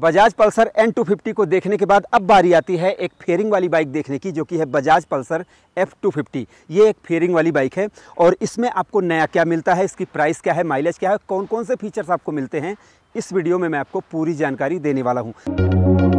Bajaj Pulsar N two fifty को देखने के बाद अब बारी आती है एक फेयरिंग वाली बाइक देखने की जो कि है Bajaj Pulsar F two fifty ये एक फेयरिंग वाली बाइक है और इसमें आपको नया क्या मिलता है इसकी प्राइस क्या है माइलेज क्या है कौन कौन से फीचर्स आपको मिलते हैं इस वीडियो में मैं आपको पूरी जानकारी देने वाला हूँ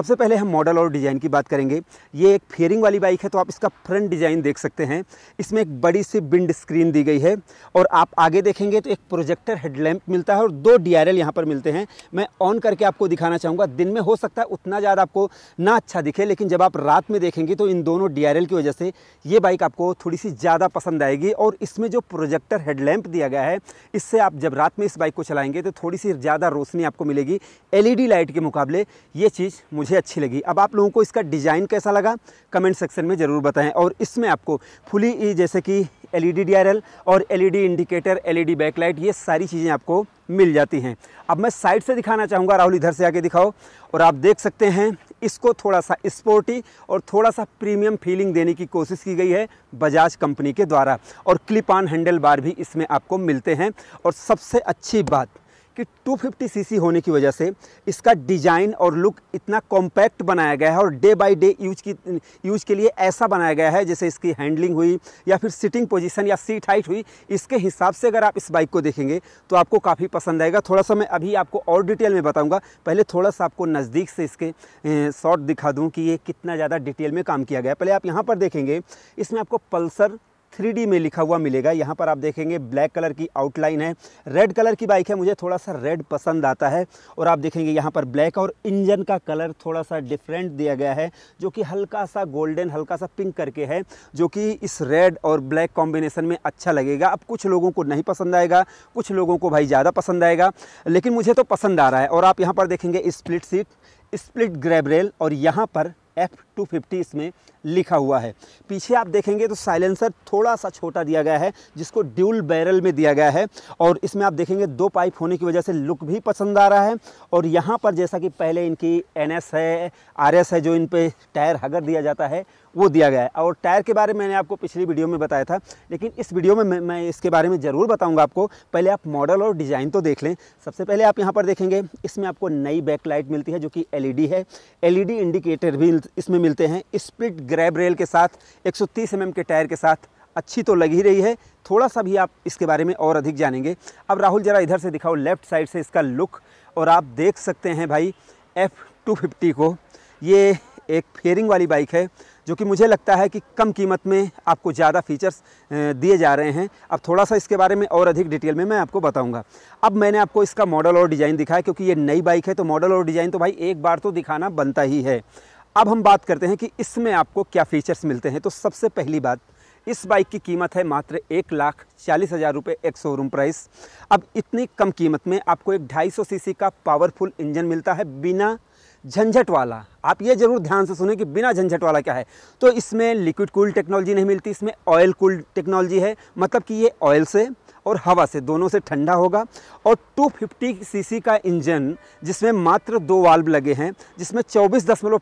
सबसे पहले हम मॉडल और डिज़ाइन की बात करेंगे ये एक फेयरिंग वाली बाइक है तो आप इसका फ्रंट डिज़ाइन देख सकते हैं इसमें एक बड़ी सी विंड स्क्रीन दी गई है और आप आगे देखेंगे तो एक प्रोजेक्टर हेडलैम्प मिलता है और दो डी आर यहाँ पर मिलते हैं मैं ऑन करके आपको दिखाना चाहूँगा दिन में हो सकता है उतना ज़्यादा आपको ना अच्छा दिखे लेकिन जब आप रात में देखेंगे तो इन दोनों डी की वजह से ये बाइक आपको थोड़ी सी ज़्यादा पसंद आएगी और इसमें जो प्रोजेक्टर हेडलैम्प दिया गया है इससे आप जब रात में इस बाइक को चलाएँगे तो थोड़ी सी ज़्यादा रोशनी आपको मिलेगी एल लाइट के मुकाबले ये चीज़ मुझे मुझे अच्छी लगी अब आप लोगों को इसका डिज़ाइन कैसा लगा कमेंट सेक्शन में ज़रूर बताएं और इसमें आपको फुली जैसे कि एलईडी डीआरएल और एलईडी इंडिकेटर एलईडी बैकलाइट ये सारी चीज़ें आपको मिल जाती हैं अब मैं साइड से दिखाना चाहूँगा राहुल इधर से आके दिखाओ और आप देख सकते हैं इसको थोड़ा सा स्पोर्टी और थोड़ा सा प्रीमियम फीलिंग देने की कोशिश की गई है बजाज कंपनी के द्वारा और क्लिप ऑन हैंडल बार भी इसमें आपको मिलते हैं और सबसे अच्छी बात कि 250 सीसी होने की वजह से इसका डिज़ाइन और लुक इतना कॉम्पैक्ट बनाया गया है और डे बाय डे यूज की यूज के लिए ऐसा बनाया गया है जैसे इसकी हैंडलिंग हुई या फिर सिटिंग पोजीशन या सीट हाइट हुई इसके हिसाब से अगर आप इस बाइक को देखेंगे तो आपको काफ़ी पसंद आएगा थोड़ा सा मैं अभी आपको और डिटेल में बताऊँगा पहले थोड़ा सा आपको नज़दीक से इसके शॉर्ट दिखा दूँ कि ये कितना ज़्यादा डिटेल में काम किया गया पहले आप यहाँ पर देखेंगे इसमें आपको पल्सर थ्री में लिखा हुआ मिलेगा यहाँ पर आप देखेंगे ब्लैक कलर की आउटलाइन है रेड कलर की बाइक है मुझे थोड़ा सा रेड पसंद आता है और आप देखेंगे यहाँ पर ब्लैक और इंजन का कलर थोड़ा सा डिफरेंट दिया गया है जो कि हल्का सा गोल्डन हल्का सा पिंक करके है जो कि इस रेड और ब्लैक कॉम्बिनेसन में अच्छा लगेगा अब कुछ लोगों को नहीं पसंद आएगा कुछ लोगों को भाई ज़्यादा पसंद आएगा लेकिन मुझे तो पसंद आ रहा है और आप यहाँ पर देखेंगे split seat split grab rail और यहाँ पर एफ टू फिफ्टी इसमें लिखा हुआ है पीछे आप देखेंगे तो साइलेंसर थोड़ा सा छोटा दिया गया है जिसको ड्यूल बैरल में दिया गया है और इसमें आप देखेंगे दो पाइप होने की वजह से लुक भी पसंद आ रहा है और यहाँ पर जैसा कि पहले इनकी एन है आर है जो इन पर टायर हगर दिया जाता है वो दिया गया है और टायर के बारे में मैंने आपको पिछली वीडियो में बताया था लेकिन इस वीडियो में मैं, मैं इसके बारे में ज़रूर बताऊंगा आपको पहले आप मॉडल और डिज़ाइन तो देख लें सबसे पहले आप यहाँ पर देखेंगे इसमें आपको नई बैकलाइट मिलती है जो कि एलईडी e है एलईडी इंडिकेटर e भी इसमें मिलते हैं स्प्लिट ग्रैब रेल के साथ 130 सौ mm के टायर के साथ अच्छी तो लग ही रही है थोड़ा सा भी आप इसके बारे में और अधिक जानेंगे अब राहुल ज़रा इधर से दिखाओ लेफ़्ट साइड से इसका लुक और आप देख सकते हैं भाई एफ़ टू फिफ्टी को ये एक फेयरिंग वाली बाइक है जो कि मुझे लगता है कि कम कीमत में आपको ज़्यादा फीचर्स दिए जा रहे हैं अब थोड़ा सा इसके बारे में और अधिक डिटेल में मैं आपको बताऊंगा अब मैंने आपको इसका मॉडल और डिज़ाइन दिखाया क्योंकि ये नई बाइक है तो मॉडल और डिज़ाइन तो भाई एक बार तो दिखाना बनता ही है अब हम बात करते हैं कि इसमें आपको क्या फ़ीचर्स मिलते हैं तो सबसे पहली बात इस बाइक की कीमत है मात्र एक लाख चालीस हज़ार रुपये एक शोरूम प्राइस अब इतनी कम कीमत में आपको एक ढाई सौ सी का पावरफुल इंजन मिलता है बिना झंझट वाला आप ये ज़रूर ध्यान से सुने कि बिना झंझट वाला क्या है तो इसमें लिक्विड कूल टेक्नोलॉजी नहीं मिलती इसमें ऑयल कूल टेक्नोलॉजी है मतलब कि ये ऑयल से और हवा से दोनों से ठंडा होगा और 250 सीसी का इंजन जिसमें मात्र दो वाल्व लगे हैं जिसमें 24.5 दशमलव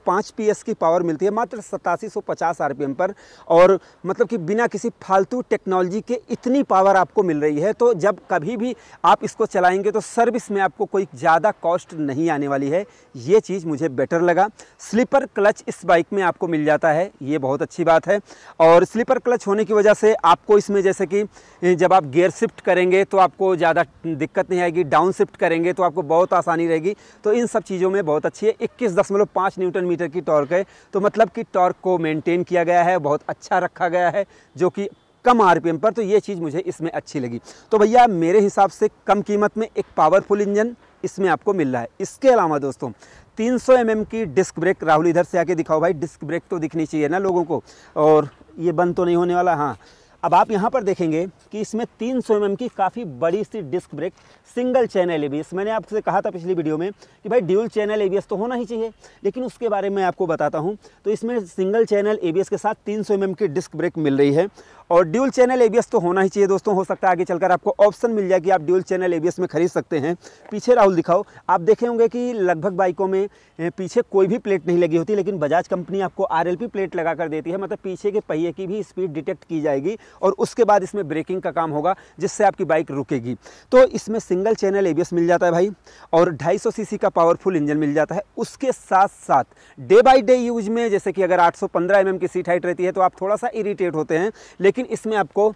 की पावर मिलती है मात्र सतासी सौ आरपीएम पर और मतलब कि बिना किसी फालतू टेक्नोलॉजी के इतनी पावर आपको मिल रही है तो जब कभी भी आप इसको चलाएंगे तो सर्विस में आपको कोई ज़्यादा कॉस्ट नहीं आने वाली है ये चीज़ मुझे बेटर लगा स्लीपर क्लच इस बाइक में आपको मिल जाता है ये बहुत अच्छी बात है और स्लीपर क्लच होने की वजह से आपको इसमें जैसे कि जब आप गेयर शिफ्ट करेंगे तो आपको ज़्यादा दिक्कत नहीं आएगी डाउन शिफ्ट करेंगे तो आपको बहुत आसानी रहेगी तो इन सब चीज़ों में बहुत अच्छी है इक्कीस दशमलव पाँच न्यूटन मीटर की टॉर्क है तो मतलब कि टॉर्क को मेनटेन किया गया है बहुत अच्छा रखा गया है जो कि कम आर पर तो ये चीज़ मुझे इसमें अच्छी लगी तो भैया मेरे हिसाब से कम कीमत में एक पावरफुल इंजन इसमें आपको मिल रहा है इसके अलावा दोस्तों 300 सौ mm की डिस्क ब्रेक राहुल इधर से आके दिखाओ भाई डिस्क ब्रेक तो दिखनी चाहिए ना लोगों को और ये बंद तो नहीं होने वाला हाँ अब आप यहाँ पर देखेंगे कि इसमें 300 सौ mm की काफ़ी बड़ी सी disc brake single channel ABS मैंने आपसे कहा था पिछली वीडियो में कि भाई ड्यूल चैनल ए तो होना ही चाहिए लेकिन उसके बारे में आपको बताता हूँ तो इसमें सिंगल चैनल ए के साथ 300 सौ mm की डिस्क ब्रेक मिल रही है और ड्यूल चैनल एबीएस तो होना ही चाहिए दोस्तों हो सकता है आगे चलकर आपको ऑप्शन मिल जाए कि आप ड्यूल चैनल एबीएस में खरीद सकते हैं पीछे राहुल दिखाओ आप देखे होंगे कि लगभग बाइकों में पीछे कोई भी प्लेट नहीं लगी होती लेकिन बजाज कंपनी आपको आर प्लेट लगा कर देती है मतलब पीछे के पहिए की भी स्पीड डिटेक्ट की जाएगी और उसके बाद इसमें ब्रेकिंग का काम होगा जिससे आपकी बाइक रुकेगी तो इसमें सिंगल चैनल ए मिल जाता है भाई और ढाई सीसी का पावरफुल इंजन मिल जाता है उसके साथ साथ डे बाई डे यूज में जैसे कि अगर आठ सौ mm की सीट हाइट रहती है तो आप थोड़ा सा इरीटेट होते हैं लेकिन लेकिन इसमें आपको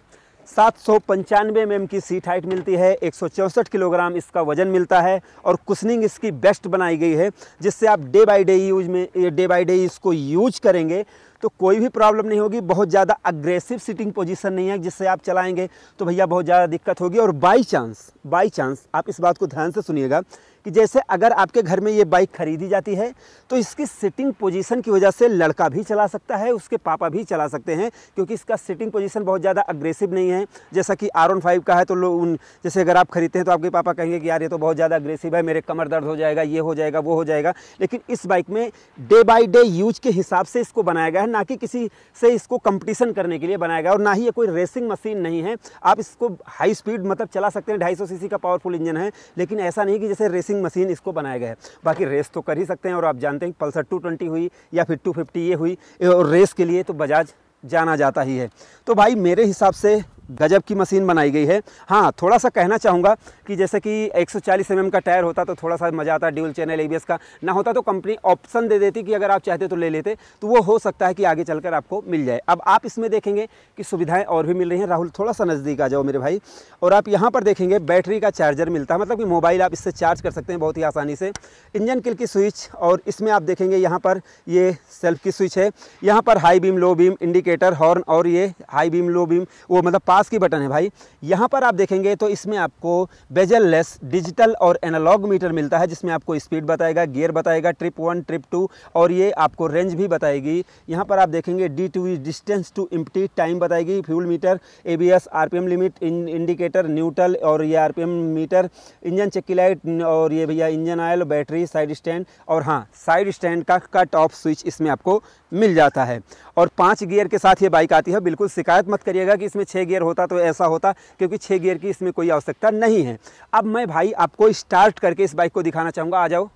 सात सौ पंचानवे एम की सीट हाइट मिलती है एक किलोग्राम इसका वजन मिलता है और कुशनिंग इसकी बेस्ट बनाई गई है जिससे आप डे बाई डे यूज में डे बाई डे इसको यूज करेंगे तो कोई भी प्रॉब्लम नहीं होगी बहुत ज़्यादा अग्रेसिव सीटिंग पोजीशन नहीं है जिससे आप चलाएंगे तो भैया बहुत ज़्यादा दिक्कत होगी और बाई चांस बाई चांस आप इस बात को ध्यान से सुनिएगा कि जैसे अगर आपके घर में ये बाइक खरीदी जाती है तो इसकी सिटिंग पोजीशन की वजह से लड़का भी चला सकता है उसके पापा भी चला सकते हैं क्योंकि इसका सिटिंग पोजीशन बहुत ज़्यादा अग्रेसिव नहीं है जैसा कि आर फाइव का है तो लोग उन जैसे अगर आप खरीदते हैं तो आपके पापा कहेंगे कि यार ये तो बहुत ज़्यादा अग्रेसिव है मेरे कमर दर्द हो जाएगा ये हो जाएगा वो हो जाएगा लेकिन इस बाइक में डे बाई डे यूज के हिसाब से इसको बनाया गया है ना कि किसी से इसको कंपटिशन करने के लिए बनाया गया और ना ही ये कोई रेसिंग मशीन नहीं है आप इसको हाई स्पीड मतलब चला सकते हैं ढाई सौ का पावरफुल इंजन है लेकिन ऐसा नहीं कि जैसे रेसिंग रेसिंग मशीन इसको बनाया गया है बाकी रेस तो कर ही सकते हैं और आप जानते हैं पल्सर टू हुई या फिर टू ये हुई और रेस के लिए तो बजाज जाना जाता ही है तो भाई मेरे हिसाब से गजब की मशीन बनाई गई है हाँ थोड़ा सा कहना चाहूँगा कि जैसे कि 140 सौ mm का टायर होता तो थोड़ा सा मज़ा आता ड्यूल चैनल ए का ना होता तो कंपनी ऑप्शन दे देती कि अगर आप चाहते तो ले लेते तो वो हो सकता है कि आगे चलकर आपको मिल जाए अब आप इसमें देखेंगे कि सुविधाएं और भी मिल रही हैं राहुल थोड़ा सा नज़दीक आ जाओ मेरे भाई और आप यहाँ पर देखेंगे बैटरी का चार्जर मिलता है मतलब कि मोबाइल आप इससे चार्ज कर सकते हैं बहुत ही आसानी से इंजन किल की स्विच और इसमें आप देखेंगे यहाँ पर ये सेल्फ की स्विच है यहाँ पर high beam low beam indicator indicator horn और ये हाई बीम लो बीम वो मतलब पास की बटन है भाई यहाँ पर आप देखेंगे तो इसमें आपको बेजल लेस डिजिटल और एनालॉग मीटर मिलता है जिसमें आपको स्पीड बताएगा गियर बताएगा ट्रिप वन ट्रिप टू और ये आपको रेंज भी बताएगी यहाँ पर आप देखेंगे D to distance to empty time बताएगी fuel meter A B S R P M limit indicator neutral और ये R P M meter engine check light और ये भैया engine oil battery side stand और हाँ साइड स्टैंड का cut off switch इसमें आपको मिल जाता है और पांच गियर के साथ ये बाइक आती है बिल्कुल शिकायत मत करिएगा कि इसमें छः गियर होता तो ऐसा होता क्योंकि छः गियर की इसमें कोई आवश्यकता नहीं है अब मैं भाई आपको स्टार्ट करके इस बाइक को दिखाना चाहूँगा आ जाओ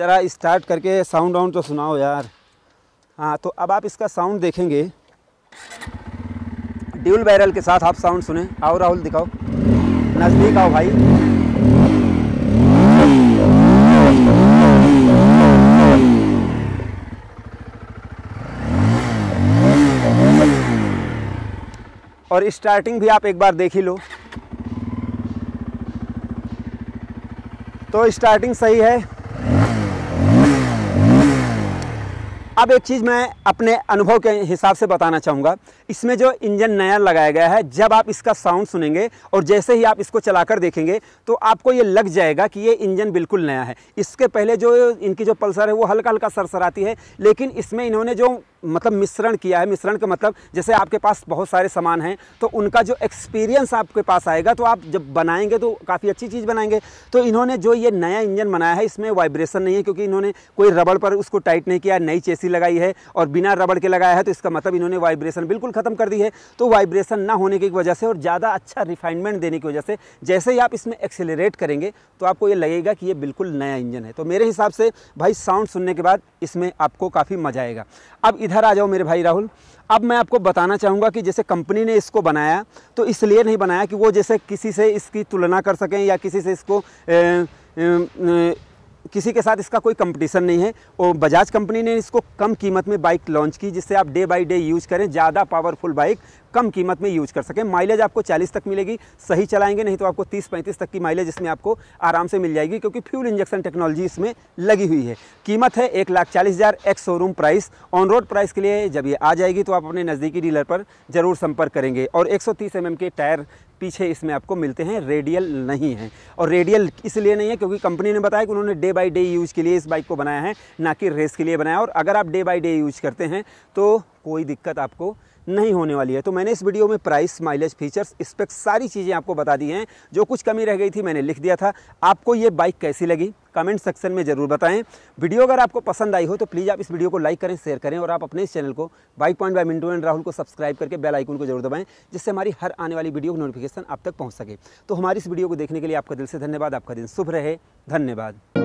ज़रा स्टार्ट करके साउंड वाउंड तो सुनाओ यार हाँ तो अब आप इसका साउंड देखेंगे ड्यूल बैरल के साथ आप साउंड सुने आओ राहुल दिखाओ नज़दीक आओ भाई और स्टार्टिंग भी आप एक बार देख ही लो तो स्टार्टिंग सही है अब एक चीज़ मैं अपने अनुभव के हिसाब से बताना चाहूँगा इसमें जो इंजन नया लगाया गया है जब आप इसका साउंड सुनेंगे और जैसे ही आप इसको चलाकर देखेंगे तो आपको ये लग जाएगा कि ये इंजन बिल्कुल नया है इसके पहले जो इनकी जो पल्सर है वो हल्का हल्का सरसराती है लेकिन इसमें इन्होंने जो मतलब मिश्रण किया है मिश्रण का मतलब जैसे आपके पास बहुत सारे सामान हैं तो उनका जो एक्सपीरियंस आपके पास आएगा तो आप जब बनाएंगे तो काफ़ी अच्छी चीज़ बनाएंगे तो इन्होंने जो ये नया इंजन बनाया है इसमें वाइब्रेशन नहीं है क्योंकि इन्होंने कोई रबड़ पर उसको टाइट नहीं किया नई चेसी लगाई है और बिना रबड़ के लगाया है तो इसका मतलब इन्होंने वाइब्रेशन बिल्कुल ख़त्म कर दी है तो वाइब्रेशन ना होने की वजह से और ज़्यादा अच्छा रिफाइनमेंट देने की वजह से जैसे ही आप इसमें एक्सेलरेट करेंगे तो आपको ये लगेगा कि ये बिल्कुल नया इंजन है तो मेरे हिसाब से भाई साउंड सुनने के बाद इसमें आपको काफ़ी मज़ा आएगा अब इधर इधर आ जाओ मेरे भाई राहुल अब मैं आपको बताना चाहूँगा कि जैसे कंपनी ने इसको बनाया तो इसलिए नहीं बनाया कि वो जैसे किसी से इसकी तुलना कर सकें या किसी से इसको ए, किसी के साथ इसका कोई कंपटीशन नहीं है और बजाज कंपनी ने इसको कम कीमत में बाइक लॉन्च की जिससे आप डे बाय डे यूज़ करें ज़्यादा पावरफुल बाइक कम कीमत में यूज कर सकें माइलेज आपको 40 तक मिलेगी सही चलाएंगे नहीं तो आपको 30-35 तक की माइलेज इसमें आपको आराम से मिल जाएगी क्योंकि फ्यूल इंजेक्शन टेक्नोलॉजी इसमें लगी हुई है कीमत है एक लाख चालीस हज़ार ex showroom price on road price के लिए जब ये आ जाएगी तो आप अपने नज़दीकी डीलर पर ज़रूर संपर्क करेंगे और एक सौ के टायर पीछे इसमें आपको मिलते हैं रेडियल नहीं है और रेडियल इसलिए नहीं है क्योंकि कंपनी ने बताया कि उन्होंने डे बाई डे यूज़ के लिए इस बाइक को बनाया है ना कि रेस के लिए बनाया और अगर आप डे बाई डे यूज़ करते हैं तो कोई दिक्कत आपको नहीं होने वाली है तो मैंने इस वीडियो में प्राइस माइलेज फीचर्स स्पेक्स सारी चीज़ें आपको बता दी हैं जो कुछ कमी रह गई थी मैंने लिख दिया था आपको ये बाइक कैसी लगी कमेंट सेक्शन में ज़रूर बताएं वीडियो अगर आपको पसंद आई हो तो प्लीज़ आप इस वीडियो को लाइक करें शेयर करें और आप अपने इस चैनल को bike point by Mintu and Rahul को सब्सक्राइब करके बेल आइकन को जरूर दबाएं जिससे हमारी हर आने वाली वीडियो की नोटिफिकेशन आप तक पहुँच सके तो हमारी इस वीडियो को देखने के लिए आपका दिल से धन्यवाद आपका दिन शुभ रहे धन्यवाद